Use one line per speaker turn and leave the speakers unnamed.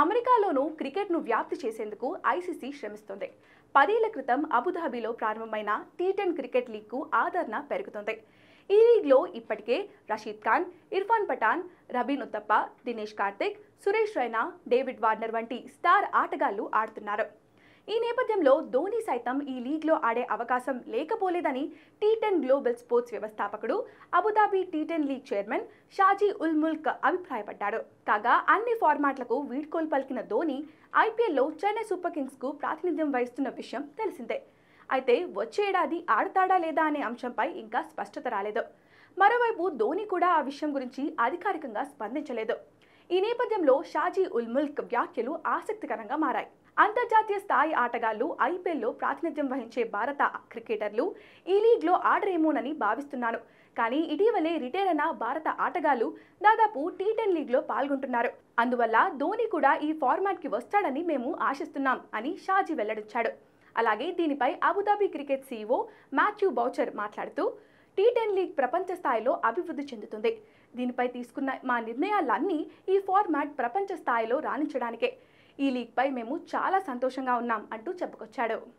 అమెరికాలోనూ క్రికెట్ను వ్యాప్తి చేసేందుకు ఐసీసీ శ్రమిస్తుంది పదేళ్ల క్రితం అబుదాబీలో ప్రారంభమైన టీ టెన్ క్రికెట్ లీగ్కు ఆదరణ పెరుగుతుంది ఈ లీగ్లో ఇప్పటికే రషీద్ ఖాన్ ఇర్ఫాన్ పఠాన్ రబీన్ ఉత్తప్ప దినేష్ కార్తిక్ సురేష్ రైనా డేవిడ్ వార్నర్ వంటి స్టార్ ఆటగాళ్లు ఆడుతున్నారు ఈ నేపథ్యంలో ధోని సైతం ఈ లీగ్లో ఆడే అవకాశం లేకపోలేదని టీ టెన్ గ్లోబల్ స్పోర్ట్స్ వ్యవస్థాపకుడు Abu Dhabi T ten league chairman Shaji ul Mulk అభిప్రాయపడ్డాడు కాగా అన్ని ఫార్మాట్లకు వీడ్కోలు పలికిన ధోని ఐపీఎల్లో చెన్నై సూపర్ కింగ్స్కు ప్రాతినిధ్యం వహిస్తున్న విషయం తెలిసిందే అయితే వచ్చే ఏడాది ఆడతాడా లేదా అనే అంశంపై ఇంకా స్పష్టత రాలేదు మరోవైపు ధోని కూడా ఆ విషయం గురించి అధికారికంగా స్పందించలేదు ఈ నేపథ్యంలో షాజీ ఉల్ ముల్క్ వ్యాఖ్యలు ఆసక్తికరంగా మారాయి అంతర్జాతీయ అంతర్జాతీయ స్థాయి ఆటగాళ్లు ఐపీఎల్లో ప్రాతినిధ్యం వహించే భారత క్రికెటర్లు ఈ లీగ్లో ఆడరేమోనని భావిస్తున్నాను కానీ ఇటీవలే రిటైర్ అయిన భారత ఆటగాళ్లు దాదాపు టీ టెన్ లీగ్లో పాల్గొంటున్నారు అందువల్ల ధోని కూడా ఈ ఫార్మాట్కి వస్తాడని మేము ఆశిస్తున్నాం అని షాజీ వెల్లడించాడు అలాగే దీనిపై Abu Dhabi cricket CEO Matthew Boucher మాట్లాడుతూ టీ టెన్ లీగ్ ప్రపంచ స్థాయిలో అభివృద్ధి చెందుతుంది దీనిపై తీసుకున్న మా నిర్ణయాలన్నీ ఈ ఫార్మాట్ ప్రపంచ స్థాయిలో రాణించడానికే ఈ లీక్పై మేము చాలా సంతోషంగా ఉన్నాం అంటూ చెప్పుకొచ్చాడు